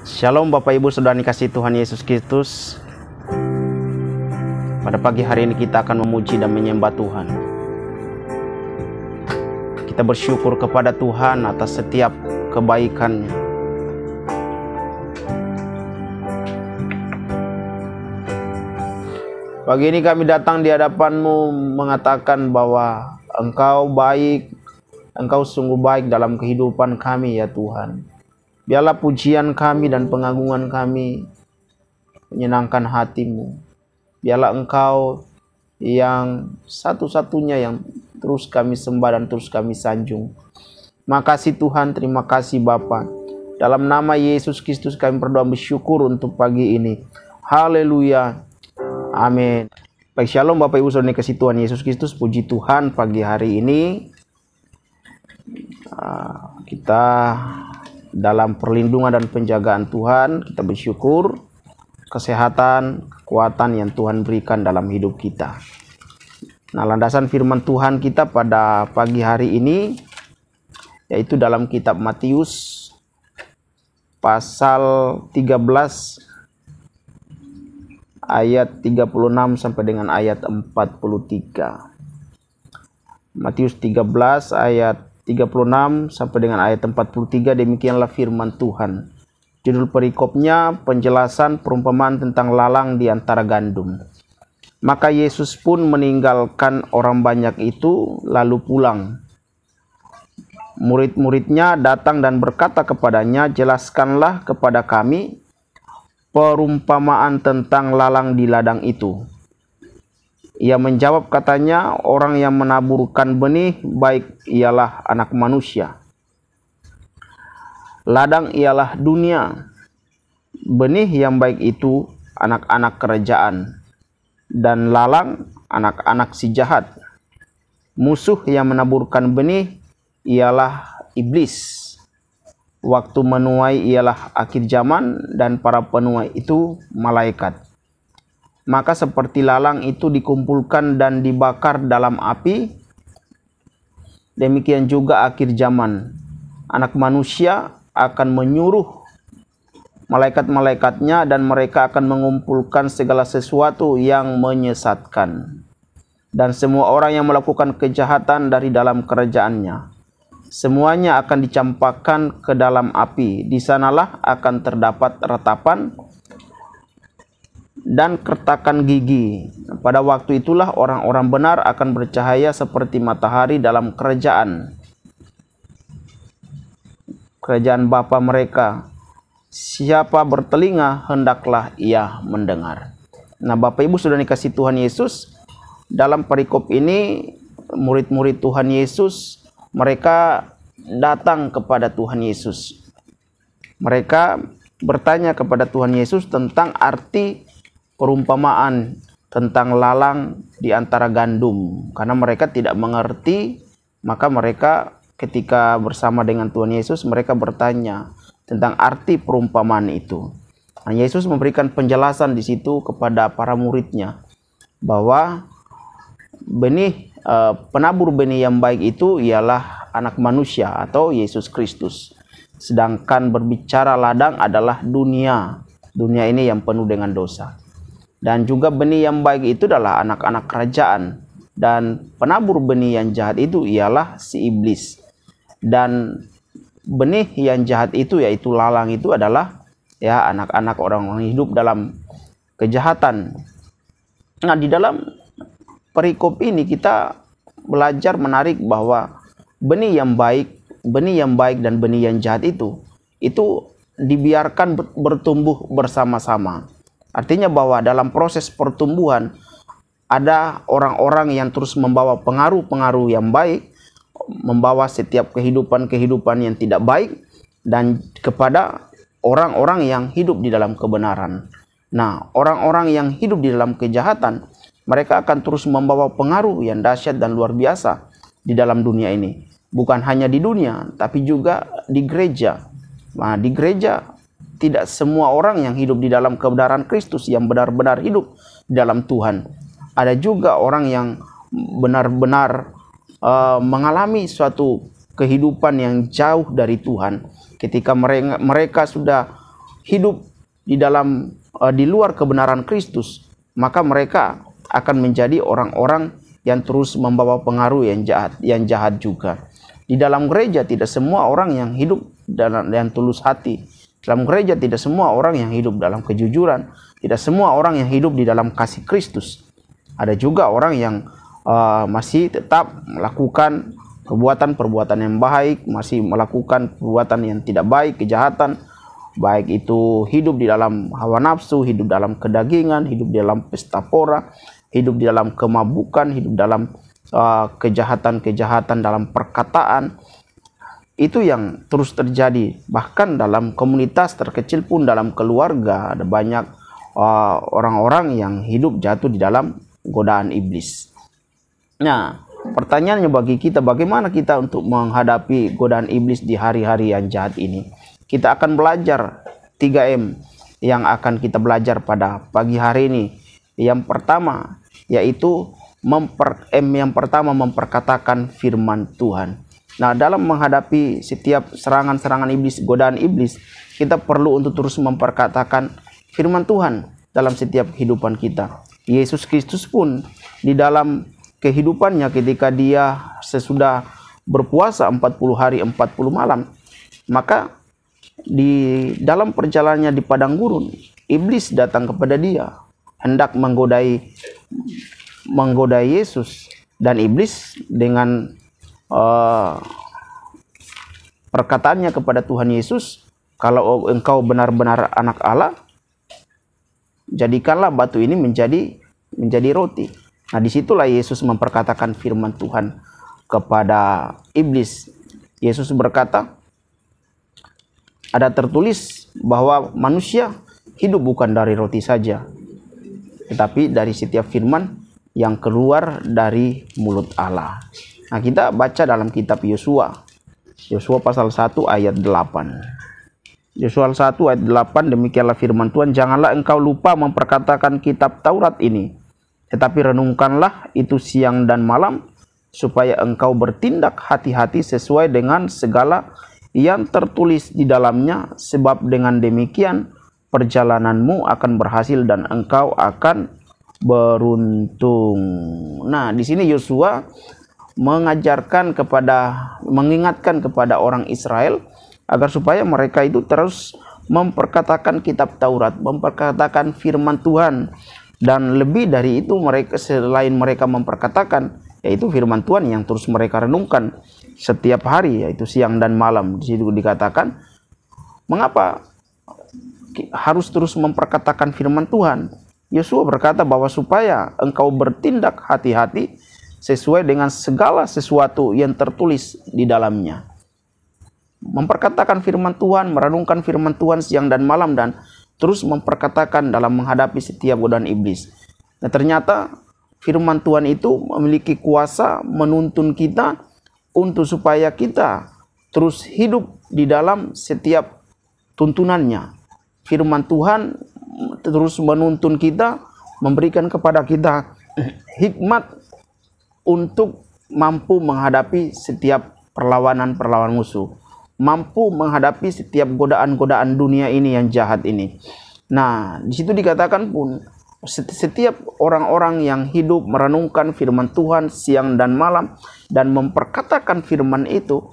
Shalom Bapak Ibu Saudara dikasih Tuhan Yesus Kristus Pada pagi hari ini kita akan memuji dan menyembah Tuhan Kita bersyukur kepada Tuhan atas setiap kebaikannya Pagi ini kami datang di hadapanmu mengatakan bahwa Engkau baik, Engkau sungguh baik dalam kehidupan kami ya Tuhan Biarlah pujian kami dan pengagungan kami menyenangkan hatimu. Biarlah engkau yang satu-satunya yang terus kami sembah dan terus kami sanjung. Makasih Tuhan, terima kasih Bapa. Dalam nama Yesus Kristus kami berdoa bersyukur untuk pagi ini. Haleluya. Amin. Baik shalom Bapak Ibu Saudara kasih Tuhan Yesus Kristus. Puji Tuhan pagi hari ini. Ah, kita dalam perlindungan dan penjagaan Tuhan, kita bersyukur kesehatan, kekuatan yang Tuhan berikan dalam hidup kita. Nah, landasan firman Tuhan kita pada pagi hari ini yaitu dalam kitab Matius pasal 13 ayat 36 sampai dengan ayat 43. Matius 13 ayat 36 sampai dengan ayat 43 demikianlah firman Tuhan. Judul perikopnya penjelasan perumpamaan tentang lalang di antara gandum. Maka Yesus pun meninggalkan orang banyak itu lalu pulang. Murid-muridnya datang dan berkata kepadanya, "Jelaskanlah kepada kami perumpamaan tentang lalang di ladang itu." Ia menjawab katanya, orang yang menaburkan benih baik ialah anak manusia. Ladang ialah dunia. Benih yang baik itu anak-anak kerajaan dan lalang anak-anak si jahat. Musuh yang menaburkan benih ialah iblis. Waktu menuai ialah akhir zaman dan para penuai itu malaikat maka seperti lalang itu dikumpulkan dan dibakar dalam api demikian juga akhir zaman anak manusia akan menyuruh malaikat-malaikatnya dan mereka akan mengumpulkan segala sesuatu yang menyesatkan dan semua orang yang melakukan kejahatan dari dalam kerajaannya semuanya akan dicampakkan ke dalam api di sanalah akan terdapat ratapan dan kertakan gigi. Pada waktu itulah orang-orang benar akan bercahaya seperti matahari dalam kerajaan. Kerajaan Bapa mereka. Siapa bertelinga hendaklah ia mendengar. Nah, Bapak Ibu sudah dikasih Tuhan Yesus dalam perikop ini murid-murid Tuhan Yesus mereka datang kepada Tuhan Yesus. Mereka bertanya kepada Tuhan Yesus tentang arti perumpamaan tentang lalang di antara gandum karena mereka tidak mengerti maka mereka ketika bersama dengan Tuhan Yesus mereka bertanya tentang arti perumpamaan itu. Nah, Yesus memberikan penjelasan di situ kepada para muridnya bahwa benih e, penabur benih yang baik itu ialah anak manusia atau Yesus Kristus. Sedangkan berbicara ladang adalah dunia. Dunia ini yang penuh dengan dosa. Dan juga benih yang baik itu adalah anak-anak kerajaan. Dan penabur benih yang jahat itu ialah si iblis. Dan benih yang jahat itu yaitu lalang itu adalah ya anak-anak orang-orang hidup dalam kejahatan. Nah, di dalam perikop ini kita belajar menarik bahwa benih yang baik, benih yang baik dan benih yang jahat itu itu dibiarkan bertumbuh bersama-sama. Artinya bahwa dalam proses pertumbuhan ada orang-orang yang terus membawa pengaruh-pengaruh yang baik, membawa setiap kehidupan-kehidupan yang tidak baik dan kepada orang-orang yang hidup di dalam kebenaran. Nah, orang-orang yang hidup di dalam kejahatan, mereka akan terus membawa pengaruh yang dahsyat dan luar biasa di dalam dunia ini. Bukan hanya di dunia, tapi juga di gereja. Nah, di gereja tidak semua orang yang hidup di dalam kebenaran Kristus yang benar-benar hidup dalam Tuhan. Ada juga orang yang benar-benar uh, mengalami suatu kehidupan yang jauh dari Tuhan. Ketika mereka, mereka sudah hidup di dalam uh, di luar kebenaran Kristus, maka mereka akan menjadi orang-orang yang terus membawa pengaruh yang jahat, yang jahat juga. Di dalam gereja tidak semua orang yang hidup dan yang tulus hati dalam gereja tidak semua orang yang hidup dalam kejujuran, tidak semua orang yang hidup di dalam kasih Kristus. Ada juga orang yang uh, masih tetap melakukan perbuatan-perbuatan yang baik, masih melakukan perbuatan yang tidak baik, kejahatan, baik itu hidup di dalam hawa nafsu, hidup dalam kedagingan, hidup di dalam pesta pora, hidup di dalam kemabukan, hidup dalam eh, kejahatan-kejahatan uh, dalam perkataan, itu yang terus terjadi bahkan dalam komunitas terkecil pun dalam keluarga ada banyak uh, orang-orang uh, yang hidup jatuh di dalam godaan iblis. Nah, pertanyaannya bagi kita bagaimana kita untuk menghadapi godaan iblis di hari-hari yang jahat ini? Kita akan belajar 3M yang akan kita belajar pada pagi hari ini. Yang pertama yaitu memper M yang pertama memperkatakan firman Tuhan. Nah, dalam menghadapi setiap serangan-serangan iblis, godaan iblis, kita perlu untuk terus memperkatakan firman Tuhan dalam setiap kehidupan kita. Yesus Kristus pun di dalam kehidupannya ketika dia sesudah berpuasa 40 hari 40 malam, maka di dalam perjalanannya di padang gurun, iblis datang kepada dia hendak menggodai menggodai Yesus dan iblis dengan Ah. perkataannya kepada Tuhan Yesus, kalau engkau benar-benar anak Allah, jadikanlah batu ini menjadi menjadi roti. Nah, disitulah Yesus memperkatakan firman Tuhan kepada iblis. Yesus berkata, ada tertulis bahwa manusia hidup bukan dari roti saja, tetapi dari setiap firman yang keluar dari mulut Allah. Nah, kita baca dalam kitab Yosua. Yosua pasal 1 ayat 8. Yosua 1 ayat 8 demikianlah firman Tuhan, janganlah engkau lupa memperkatakan kitab Taurat ini, tetapi renungkanlah itu siang dan malam supaya engkau bertindak hati-hati sesuai dengan segala yang tertulis di dalamnya sebab dengan demikian perjalananmu akan berhasil dan engkau akan beruntung. Nah, di sini Yosua mengajarkan kepada mengingatkan kepada orang Israel agar supaya mereka itu terus memperkatakan kitab Taurat, memperkatakan firman Tuhan dan lebih dari itu mereka selain mereka memperkatakan yaitu firman Tuhan yang terus mereka renungkan setiap hari yaitu siang dan malam di situ dikatakan mengapa harus terus memperkatakan firman Tuhan Yesus berkata bahwa supaya engkau bertindak hati-hati sesuai dengan segala sesuatu yang tertulis di dalamnya. Memperkatakan firman Tuhan, merenungkan firman Tuhan siang dan malam dan terus memperkatakan dalam menghadapi setiap godaan iblis. Nah, ternyata firman Tuhan itu memiliki kuasa menuntun kita untuk supaya kita terus hidup di dalam setiap tuntunannya. Firman Tuhan terus menuntun kita, memberikan kepada kita hikmat untuk mampu menghadapi setiap perlawanan-perlawanan musuh, mampu menghadapi setiap godaan-godaan dunia ini yang jahat ini. Nah, di situ dikatakan pun setiap orang-orang yang hidup merenungkan firman Tuhan siang dan malam dan memperkatakan firman itu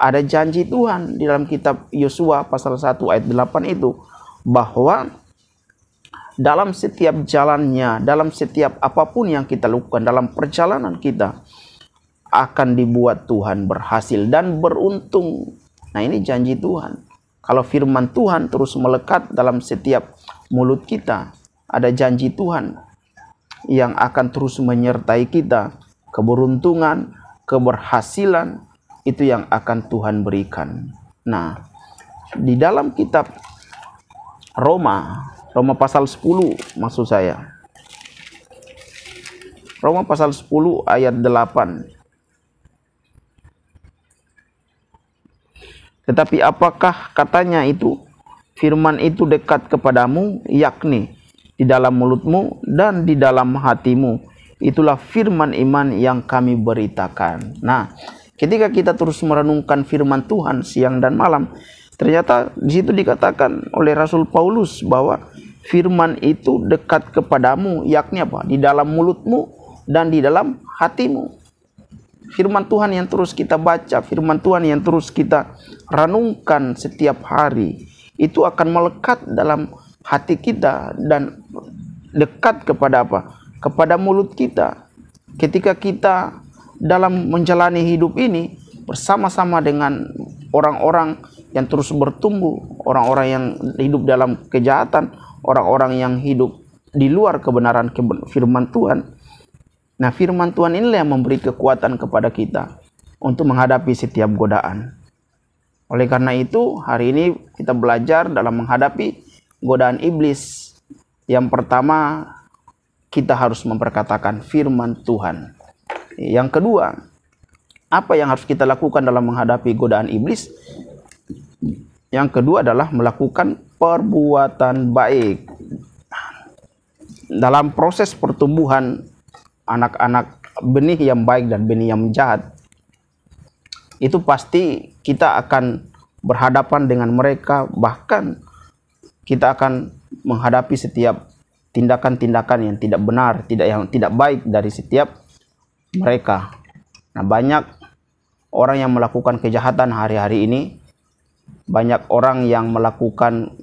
ada janji Tuhan di dalam kitab Yosua pasal 1 ayat 8 itu bahwa dalam setiap jalannya, dalam setiap apapun yang kita lakukan dalam perjalanan kita akan dibuat Tuhan berhasil dan beruntung. Nah, ini janji Tuhan. Kalau firman Tuhan terus melekat dalam setiap mulut kita, ada janji Tuhan yang akan terus menyertai kita. Keberuntungan, keberhasilan itu yang akan Tuhan berikan. Nah, di dalam kitab Roma Roma pasal 10 maksud saya. Roma pasal 10 ayat 8. Tetapi apakah katanya itu firman itu dekat kepadamu yakni di dalam mulutmu dan di dalam hatimu. Itulah firman iman yang kami beritakan. Nah, ketika kita terus merenungkan firman Tuhan siang dan malam, Ternyata di situ dikatakan oleh Rasul Paulus bahwa firman itu dekat kepadamu, yakni apa? Di dalam mulutmu dan di dalam hatimu. Firman Tuhan yang terus kita baca, firman Tuhan yang terus kita renungkan setiap hari, itu akan melekat dalam hati kita dan dekat kepada apa? Kepada mulut kita. Ketika kita dalam menjalani hidup ini bersama-sama dengan orang-orang yang terus bertumbuh, orang-orang yang hidup dalam kejahatan, orang-orang yang hidup di luar kebenaran firman Tuhan. Nah, firman Tuhan inilah yang memberi kekuatan kepada kita untuk menghadapi setiap godaan. Oleh karena itu, hari ini kita belajar dalam menghadapi godaan iblis. Yang pertama, kita harus memperkatakan firman Tuhan. Yang kedua, apa yang harus kita lakukan dalam menghadapi godaan iblis? Yang kedua adalah melakukan perbuatan baik. Dalam proses pertumbuhan anak-anak benih yang baik dan benih yang jahat, itu pasti kita akan berhadapan dengan mereka, bahkan kita akan menghadapi setiap tindakan-tindakan yang tidak benar, tidak yang tidak baik dari setiap mereka. Nah, banyak orang yang melakukan kejahatan hari-hari ini banyak orang yang melakukan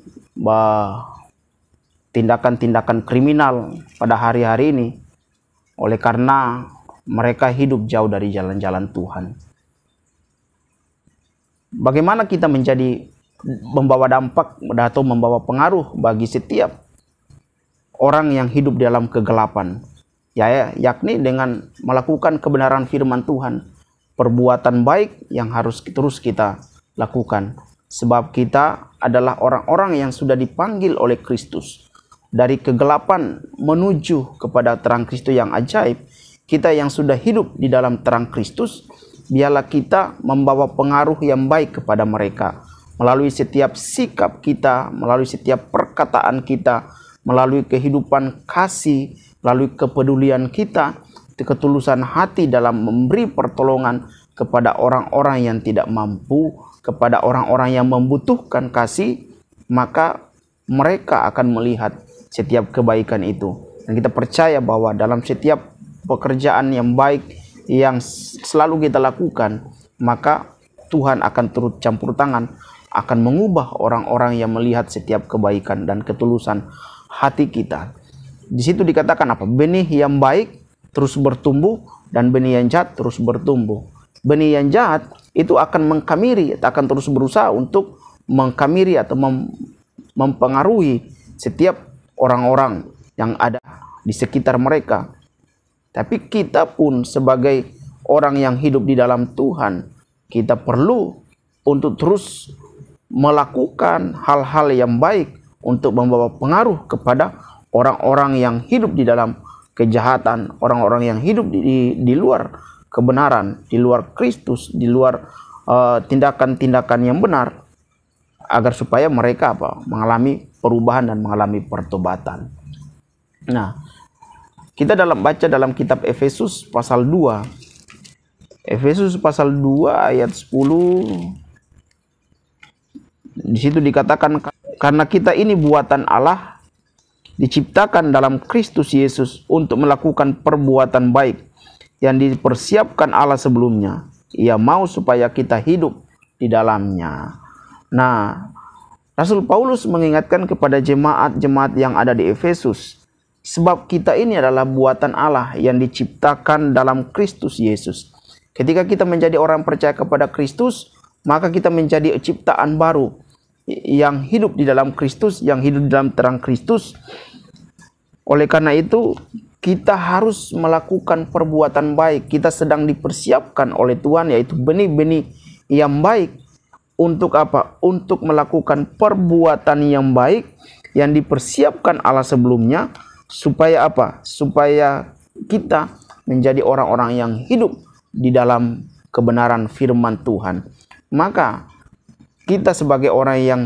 tindakan-tindakan kriminal pada hari-hari ini oleh karena mereka hidup jauh dari jalan-jalan Tuhan. Bagaimana kita menjadi membawa dampak atau membawa pengaruh bagi setiap orang yang hidup dalam kegelapan, ya, yakni dengan melakukan kebenaran firman Tuhan, perbuatan baik yang harus terus kita lakukan Sebab kita adalah orang-orang yang sudah dipanggil oleh Kristus dari kegelapan menuju kepada terang Kristus yang ajaib. Kita yang sudah hidup di dalam terang Kristus, biarlah kita membawa pengaruh yang baik kepada mereka melalui setiap sikap kita, melalui setiap perkataan kita, melalui kehidupan kasih, melalui kepedulian kita, ketulusan hati dalam memberi pertolongan kepada orang-orang yang tidak mampu, kepada orang-orang yang membutuhkan kasih, maka mereka akan melihat setiap kebaikan itu. Dan kita percaya bahwa dalam setiap pekerjaan yang baik yang selalu kita lakukan, maka Tuhan akan turut campur tangan, akan mengubah orang-orang yang melihat setiap kebaikan dan ketulusan hati kita. Di situ dikatakan apa? Benih yang baik terus bertumbuh dan benih yang jahat terus bertumbuh. Benih yang jahat itu akan mengkamiri, akan terus berusaha untuk mengkamiri atau mem mempengaruhi setiap orang-orang yang ada di sekitar mereka. Tapi kita pun sebagai orang yang hidup di dalam Tuhan, kita perlu untuk terus melakukan hal-hal yang baik untuk membawa pengaruh kepada orang-orang yang hidup di dalam kejahatan, orang-orang yang hidup di, di, di luar kebenaran, di luar Kristus, di luar eh, tindakan-tindakan uh, yang benar agar supaya mereka apa? mengalami perubahan dan mengalami pertobatan. Nah, kita dalam baca dalam kitab Efesus pasal 2. Efesus pasal 2 ayat 10 di situ dikatakan karena kita ini buatan Allah diciptakan dalam Kristus Yesus untuk melakukan perbuatan baik yang dipersiapkan Allah sebelumnya. Ia mau supaya kita hidup di dalamnya. Nah, Rasul Paulus mengingatkan kepada jemaat-jemaat yang ada di Efesus, sebab kita ini adalah buatan Allah yang diciptakan dalam Kristus Yesus. Ketika kita menjadi orang percaya kepada Kristus, maka kita menjadi ciptaan baru yang hidup di dalam Kristus, yang hidup di dalam terang Kristus. Oleh karena itu, kita harus melakukan perbuatan baik. Kita sedang dipersiapkan oleh Tuhan yaitu benih-benih yang baik untuk apa? Untuk melakukan perbuatan yang baik yang dipersiapkan Allah sebelumnya supaya apa? Supaya kita menjadi orang-orang yang hidup di dalam kebenaran firman Tuhan. Maka kita sebagai orang yang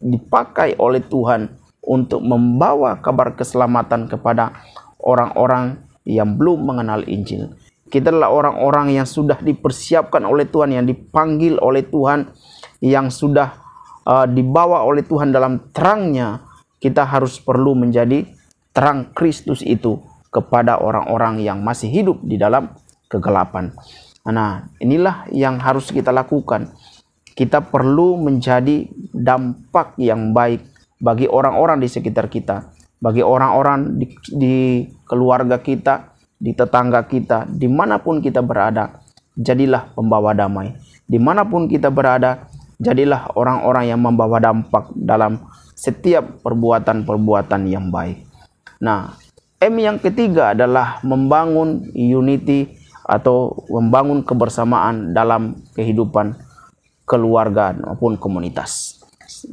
dipakai oleh Tuhan untuk membawa kabar keselamatan kepada orang-orang yang belum mengenal Injil. Kita adalah orang-orang yang sudah dipersiapkan oleh Tuhan, yang dipanggil oleh Tuhan, yang sudah uh, dibawa oleh Tuhan dalam terangnya. Kita harus perlu menjadi terang Kristus itu kepada orang-orang yang masih hidup di dalam kegelapan. Nah, inilah yang harus kita lakukan. Kita perlu menjadi dampak yang baik bagi orang-orang di sekitar kita bagi orang-orang di, di keluarga kita, di tetangga kita, dimanapun kita berada, jadilah pembawa damai. Dimanapun kita berada, jadilah orang-orang yang membawa dampak dalam setiap perbuatan-perbuatan yang baik. Nah, M yang ketiga adalah membangun unity atau membangun kebersamaan dalam kehidupan keluarga maupun komunitas.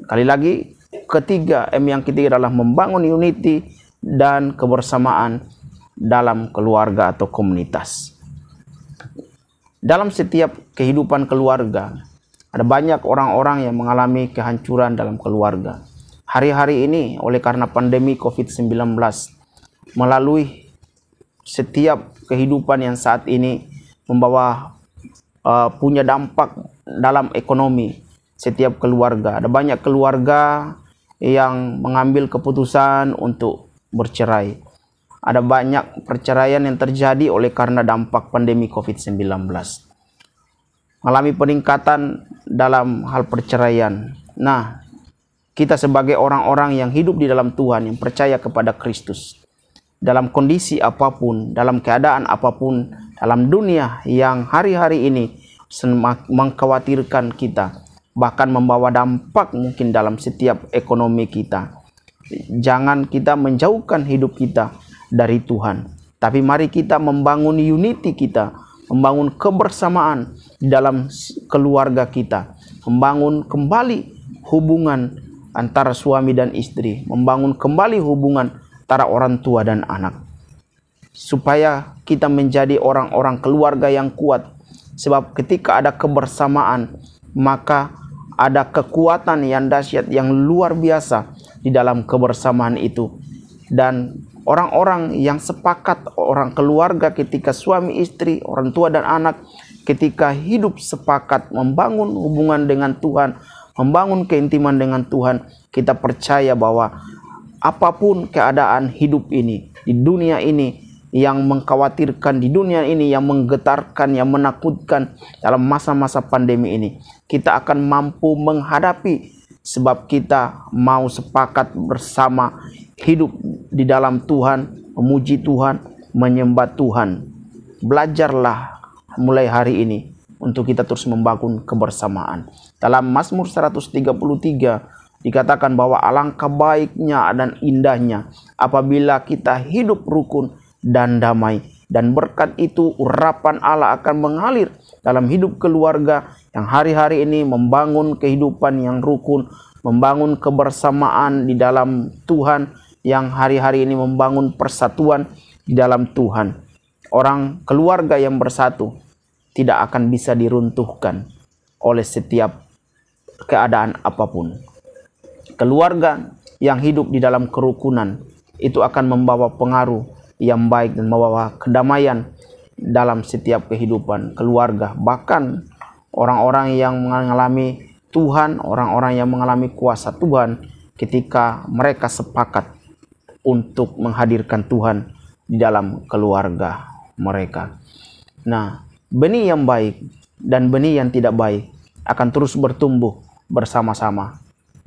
Kali lagi, Ketiga, M yang ketiga adalah membangun unity dan kebersamaan dalam keluarga atau komunitas. Dalam setiap kehidupan keluarga, ada banyak orang-orang yang mengalami kehancuran dalam keluarga. Hari-hari ini oleh karena pandemi COVID-19 melalui setiap kehidupan yang saat ini membawa uh, punya dampak dalam ekonomi setiap keluarga. Ada banyak keluarga yang mengambil keputusan untuk bercerai. Ada banyak perceraian yang terjadi oleh karena dampak pandemi COVID-19. Mengalami peningkatan dalam hal perceraian. Nah, kita sebagai orang-orang yang hidup di dalam Tuhan, yang percaya kepada Kristus, dalam kondisi apapun, dalam keadaan apapun, dalam dunia yang hari-hari ini mengkhawatirkan kita, bahkan membawa dampak mungkin dalam setiap ekonomi kita. Jangan kita menjauhkan hidup kita dari Tuhan, tapi mari kita membangun unity kita, membangun kebersamaan dalam keluarga kita, membangun kembali hubungan antara suami dan istri, membangun kembali hubungan antara orang tua dan anak. Supaya kita menjadi orang-orang keluarga yang kuat. Sebab ketika ada kebersamaan, maka ada kekuatan yang dahsyat yang luar biasa di dalam kebersamaan itu dan orang-orang yang sepakat orang keluarga ketika suami istri orang tua dan anak ketika hidup sepakat membangun hubungan dengan Tuhan membangun keintiman dengan Tuhan kita percaya bahwa apapun keadaan hidup ini di dunia ini yang mengkhawatirkan di dunia ini, yang menggetarkan, yang menakutkan dalam masa-masa pandemi ini. Kita akan mampu menghadapi sebab kita mau sepakat bersama hidup di dalam Tuhan, memuji Tuhan, menyembah Tuhan. Belajarlah mulai hari ini untuk kita terus membangun kebersamaan. Dalam Mazmur 133 dikatakan bahwa alangkah baiknya dan indahnya apabila kita hidup rukun dan damai. Dan berkat itu urapan Allah akan mengalir dalam hidup keluarga yang hari-hari ini membangun kehidupan yang rukun, membangun kebersamaan di dalam Tuhan yang hari-hari ini membangun persatuan di dalam Tuhan. Orang keluarga yang bersatu tidak akan bisa diruntuhkan oleh setiap keadaan apapun. Keluarga yang hidup di dalam kerukunan itu akan membawa pengaruh yang baik dan membawa kedamaian dalam setiap kehidupan keluarga bahkan orang-orang yang mengalami Tuhan orang-orang yang mengalami kuasa Tuhan ketika mereka sepakat untuk menghadirkan Tuhan di dalam keluarga mereka nah benih yang baik dan benih yang tidak baik akan terus bertumbuh bersama-sama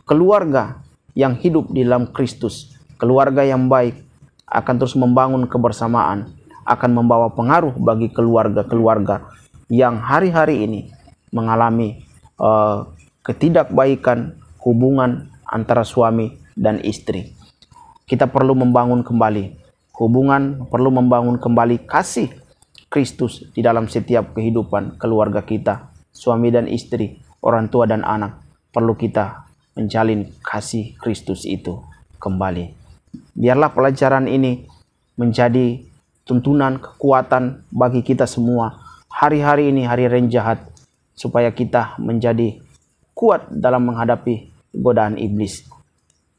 keluarga yang hidup di dalam Kristus keluarga yang baik akan terus membangun kebersamaan, akan membawa pengaruh bagi keluarga-keluarga yang hari-hari ini mengalami uh, ketidakbaikan hubungan antara suami dan istri. Kita perlu membangun kembali hubungan, perlu membangun kembali kasih Kristus di dalam setiap kehidupan keluarga kita, suami dan istri, orang tua dan anak. Perlu kita menjalin kasih Kristus itu kembali. Biarlah pelajaran ini menjadi tuntunan kekuatan bagi kita semua. Hari-hari ini hari renjahat supaya kita menjadi kuat dalam menghadapi godaan iblis.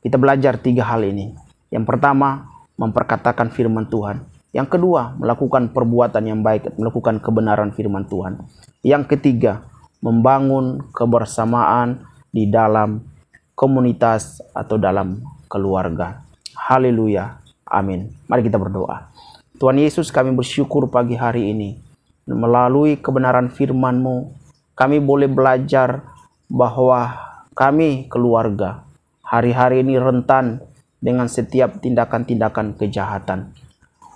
Kita belajar tiga hal ini. Yang pertama, memperkatakan firman Tuhan. Yang kedua, melakukan perbuatan yang baik, melakukan kebenaran firman Tuhan. Yang ketiga, membangun kebersamaan di dalam komunitas atau dalam keluarga. Haleluya. Amin. Mari kita berdoa. Tuhan Yesus kami bersyukur pagi hari ini. Melalui kebenaran firman-Mu, kami boleh belajar bahwa kami keluarga hari-hari ini rentan dengan setiap tindakan-tindakan kejahatan.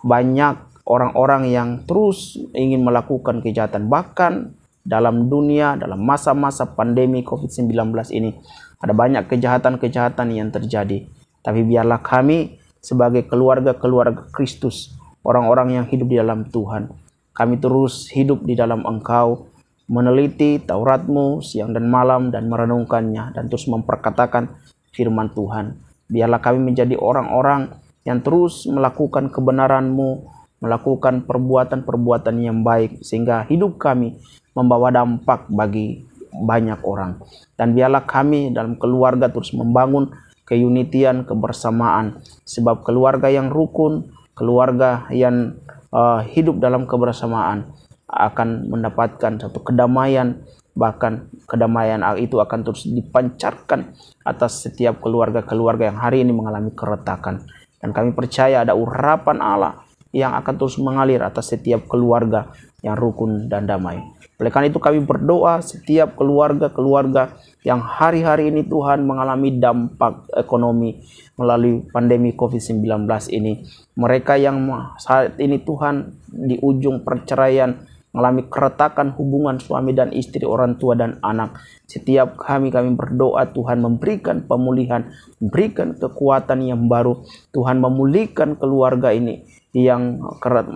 Banyak orang-orang yang terus ingin melakukan kejahatan, bahkan dalam dunia, dalam masa-masa pandemi COVID-19 ini, ada banyak kejahatan-kejahatan yang terjadi tapi biarlah kami sebagai keluarga-keluarga Kristus, orang-orang yang hidup di dalam Tuhan. Kami terus hidup di dalam Engkau, meneliti Taurat-Mu siang dan malam dan merenungkannya dan terus memperkatakan firman Tuhan. Biarlah kami menjadi orang-orang yang terus melakukan kebenaran-Mu, melakukan perbuatan-perbuatan yang baik sehingga hidup kami membawa dampak bagi banyak orang. Dan biarlah kami dalam keluarga terus membangun keunitian, kebersamaan. Sebab keluarga yang rukun, keluarga yang uh, hidup dalam kebersamaan akan mendapatkan satu kedamaian bahkan kedamaian itu akan terus dipancarkan atas setiap keluarga-keluarga yang hari ini mengalami keretakan dan kami percaya ada urapan Allah yang akan terus mengalir atas setiap keluarga yang rukun dan damai. Oleh karena itu kami berdoa setiap keluarga-keluarga yang hari-hari ini Tuhan mengalami dampak ekonomi melalui pandemi COVID-19 ini. Mereka yang saat ini Tuhan di ujung perceraian mengalami keretakan hubungan suami dan istri, orang tua dan anak. Setiap kami kami berdoa Tuhan memberikan pemulihan, memberikan kekuatan yang baru. Tuhan memulihkan keluarga ini yang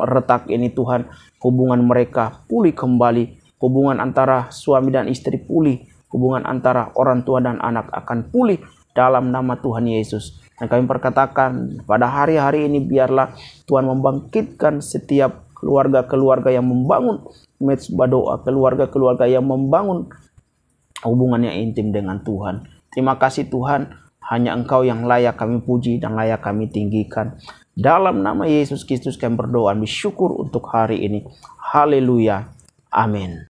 retak ini Tuhan hubungan mereka pulih kembali hubungan antara suami dan istri pulih, hubungan antara orang tua dan anak akan pulih dalam nama Tuhan Yesus. Dan kami perkatakan pada hari-hari ini biarlah Tuhan membangkitkan setiap keluarga-keluarga yang membangun mezbah doa, keluarga-keluarga yang membangun hubungannya intim dengan Tuhan. Terima kasih Tuhan, hanya Engkau yang layak kami puji dan layak kami tinggikan. Dalam nama Yesus Kristus kami berdoa, bersyukur untuk hari ini. Haleluya. Amin.